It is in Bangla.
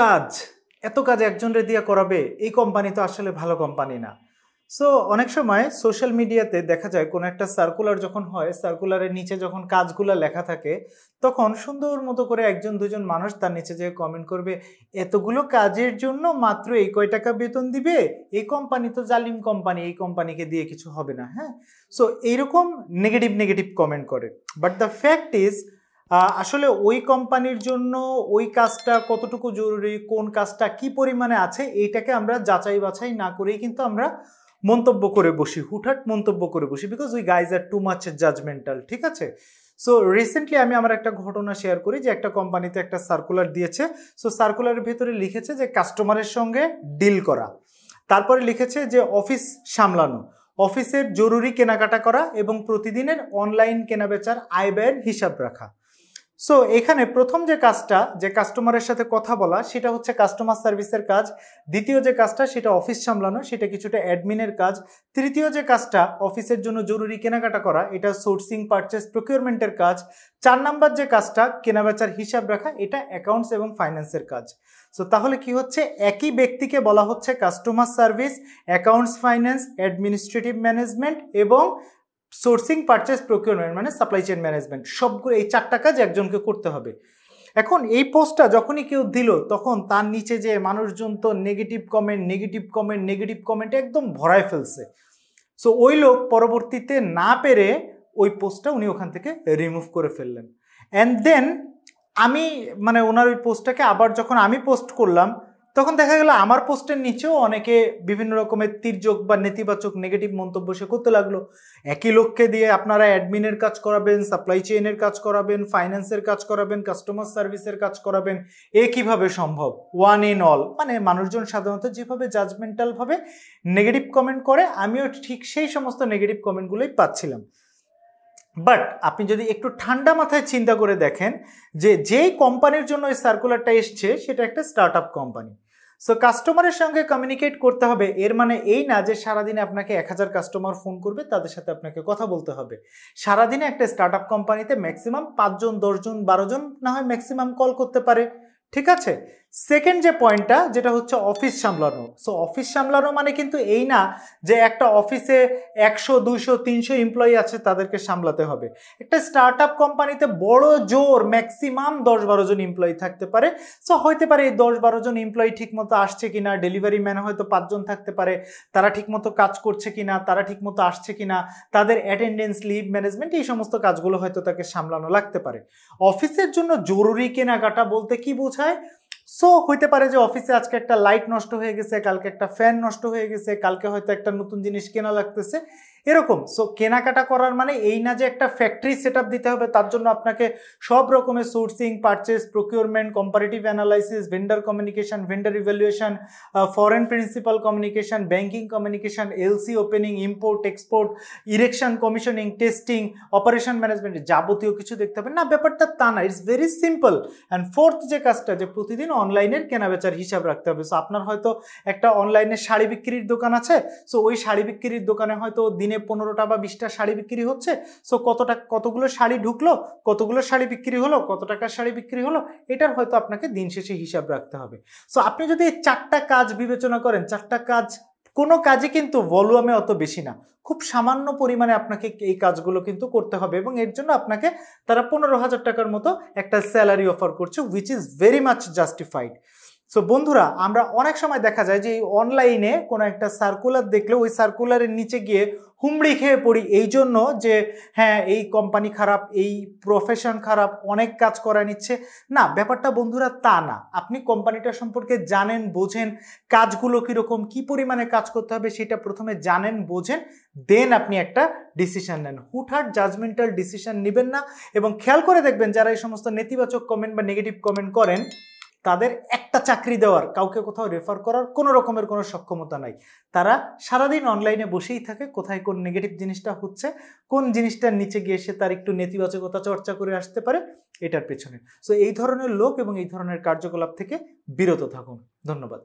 কাজ এত কাজ একজনরে দিয়া করাবে এই কোম্পানি তো আসলে ভালো কোম্পানি না সো অনেক সময় সোশ্যাল মিডিয়াতে দেখা যায় কোনো একটা সার্কুলার যখন হয় সার্কুলারের নিচে যখন কাজগুলো লেখা থাকে তখন সুন্দর মতো করে একজন দুজন মানুষ তার নিচে যে কমেন্ট করবে এতগুলো কাজের জন্য মাত্র এই কয় টাকা বেতন দিবে এই কোম্পানি তো জালিম কোম্পানি এই কোম্পানিকে দিয়ে কিছু হবে না হ্যাঁ সো এইরকম নেগেটিভ নেগেটিভ কমেন্ট করে বাট দ্য ফ্যাক্ট ইজ আসলে ওই কোম্পানির জন্য ওই কাজটা কতটুকু জরুরি কোন কাজটা কি পরিমাণে আছে এইটাকে আমরা যাচাই বাছাই না করেই কিন্তু আমরা মন্তব্য করে বসি হুটহাট মন্তব্য করে বসি because we guys are too much judgemental ঠিক আছে সো রিসেন্টলি আমি আমার একটা ঘটনা শেয়ার করি যে একটা কোম্পানিতে একটা সার্কুলার দিয়েছে সো সার্কুলারের ভিতরে লিখেছে যে কাস্টমারের সঙ্গে ডিল করা তারপরে লিখেছে যে অফিস সামলানো অফিসের জরুরি কেনাকাটা করা এবং প্রতিদিনের অনলাইন কেনাবেচার আয় ব্যয়ের হিসাব রাখা সো এখানে প্রথম যে কাজটা যে কাস্টমারের সাথে কথা বলা সেটা হচ্ছে কাস্টমার সার্ভিসের কাজ দ্বিতীয় যে কাজটা সেটা অফিস সামলানো সেটা কিছুটা অ্যাডমিনের কাজ তৃতীয় যে কাজটা অফিসের জন্য জরুরি কেনাকাটা করা এটা সোর্সিং পারচেস প্রকিউরমেন্টের কাজ চার নাম্বার যে কাজটা কেনাবেচার হিসাব রাখা এটা অ্যাকাউন্টস এবং ফাইন্যান্সের কাজ সো তাহলে কি হচ্ছে একই ব্যক্তিকে বলা হচ্ছে customer service accounts finance administrative management এবং সোর্সিং পারচেস প্রকিউরমেন্ট মানে সাপ্লাই চেন ম্যানেজমেন্ট সবগুলো এই চারটা কাজ একজনকে করতে হবে এখন এই পোস্টটা যখনই কেউ দিল তখন তার নিচে যে মানুষজন তো negative comment negative comment negative comment একদম ভরায় ফেলছে সো ওই লোক পরবর্তীতে না পেরে ওই পোস্টটা উনি ওখান থেকে রিমুভ করে ফেললেন অ্যান্ড দেন আমি মানে ওনার ওই পোস্টটাকে আবার যখন আমি পোস্ট করলাম তখন দেখা গেল আমার পোস্টের নিচেও অনেকে বিভিন্ন রকমের তির্যক বা নেতিবাচক নেগেটিভ মন্তব্য সে করতে লাগলো একই লক্ষ্যে দিয়ে আপনারা অ্যাডমিনের কাজ করাবেন সাপ্লাই চেইনের কাজ করাবেন ফাইন্যান্সের কাজ করাবেন কাস্টমার সার্ভিসের কাজ করাবেন এ কীভাবে সম্ভব ওয়ান ইন অল মানে মানুষজন সাধারণত যেভাবে জাজমেন্টালভাবে নেগেটিভ কমেন্ট করে আমিও ঠিক সেই সমস্ত নেগেটিভ কমেন্টগুলোই পাচ্ছিলাম বাট আপনি যদি একটু ঠান্ডা মাথায় চিন্তা করে দেখেন যে যেই কোম্পানির জন্য এই সার্কুলারটা এসছে সেটা একটা স্টার্ট আপ কোম্পানি সো কাস্টমারের সঙ্গে কমিউনিকেট করতে হবে এর মানে এই না যে সারাদিনে আপনাকে এক হাজার কাস্টমার ফোন করবে তাদের সাথে আপনাকে কথা বলতে হবে সারাদিনে একটা স্টার্ট আপ কোম্পানিতে ম্যাক্সিমাম পাঁচজন দশজন বারোজন না হয় ম্যাক্সিমাম কল করতে পারে ঠিক আছে সেকেন্ড যে পয়েন্টটা যেটা হচ্ছে অফিস সামলানো সো অফিস সামলানো মানে কিন্তু এই না যে একটা অফিসে একশো দুশো তিনশো এমপ্লয়ি আছে তাদেরকে সামলাতে হবে একটা স্টার্ট আপ কোম্পানিতে বড় জোর ম্যাক্সিমাম দশ বারো জন এমপ্লয়ি থাকতে পারে সো হইতে পারে এই দশ বারো জন এমপ্লয়ি ঠিকমতো আসছে কিনা ডেলিভারি ম্যান হয়তো পাঁচজন থাকতে পারে তারা ঠিকমতো কাজ করছে কিনা তারা ঠিকমতো আসছে কিনা তাদের অ্যাটেন্ডেন্স লিভ ম্যানেজমেন্ট এই সমস্ত কাজগুলো হয়তো তাকে সামলানো লাগতে পারে অফিসের জন্য জরুরি কেনাকাটা বলতে কি বোঝায় সো হইতে পারে যে অফিসে আজকে একটা লাইট নষ্ট হয়ে গেছে কালকে একটা ফ্যান নষ্ট হয়ে গেছে কালকে হয়তো একটা নতুন জিনিস কেনা লাগতেছে এরকম সো কেনাকাটা করার মানে এই না যে একটা ফ্যাক্টরি সেট দিতে হবে তার জন্য আপনাকে সব রকমের sourcing purchase procurement comparative analysis vendor communication vendor evaluation foreign principal communication banking communication LC opening import export erection commissioning testing operation management যাবতীয় কিছু দেখতে হবে না ব্যাপারটা তা না it's very simple and fourth যে কাজটা যে প্রতিদিন অনলাইনের কেনাবেচার হিসাব রাখতে হবে সো আপনার হয়তো একটা অনলাইনে শাড়ি বিক্রির দোকান আছে সো ওই শাড়ি বিক্রির দোকানে হয়তো দিনে দিনে পনেরোটা বা বিশটা শাড়ি বিক্রি হচ্ছে সো কতটা কতগুলো শাড়ি ঢুকলো কতগুলো শাড়ি বিক্রি হলো কত টাকার শাড়ি বিক্রি হলো এটার হয়তো আপনাকে দিন শেষে হিসাব রাখতে হবে সো আপনি যদি এই চারটা কাজ বিবেচনা করেন চারটা কাজ কোনো কাজে কিন্তু ভলিউমে অত বেশি না খুব সামান্য পরিমাণে আপনাকে এই কাজগুলো কিন্তু করতে হবে এবং এর জন্য আপনাকে তারা পনেরো হাজার টাকার মতো একটা স্যালারি অফার করছে which is very much justified so বন্ধুরা আমরা অনেক সময় দেখা যায় যে এই অনলাইনে কোনো একটা সার্কুলার দেখলে ওই সার্কুলারের নিচে গিয়ে হুমড়ি খেয়ে পড়ি এই জন্য যে হ্যাঁ এই কোম্পানি খারাপ এই প্রফেশন খারাপ অনেক কাজ করা নিচ্ছে না ব্যাপারটা বন্ধুরা তা না আপনি কোম্পানিটা সম্পর্কে জানেন বোঝেন কাজগুলো কীরকম কি পরিমাণে কাজ করতে হবে সেটা প্রথমে জানেন বোঝেন দেন আপনি একটা ডিসিশন নেন হুটহাট জাজমেন্টাল ডিসিশন নেবেন না এবং খেয়াল করে দেখবেন যারা এই সমস্ত নেতিবাচক কমেন্ট বা নেগেটিভ কমেন্ট করেন তাদের একটা চাকরি দেওয়ার কাউকে কোথাও রেফার করার কোনো রকমের কোনো সক্ষমতা নাই তারা সারাদিন অনলাইনে বসেই থাকে কোথায় কোন নেগেটিভ জিনিসটা হচ্ছে কোন জিনিসটার নিচে গিয়ে সে তার একটু নেতিবাচকতা চর্চা করে আসতে পারে এটার পেছনে সো এই ধরনের লোক এবং এই ধরনের কার্যকলাপ থেকে বিরত থাকুন ধন্যবাদ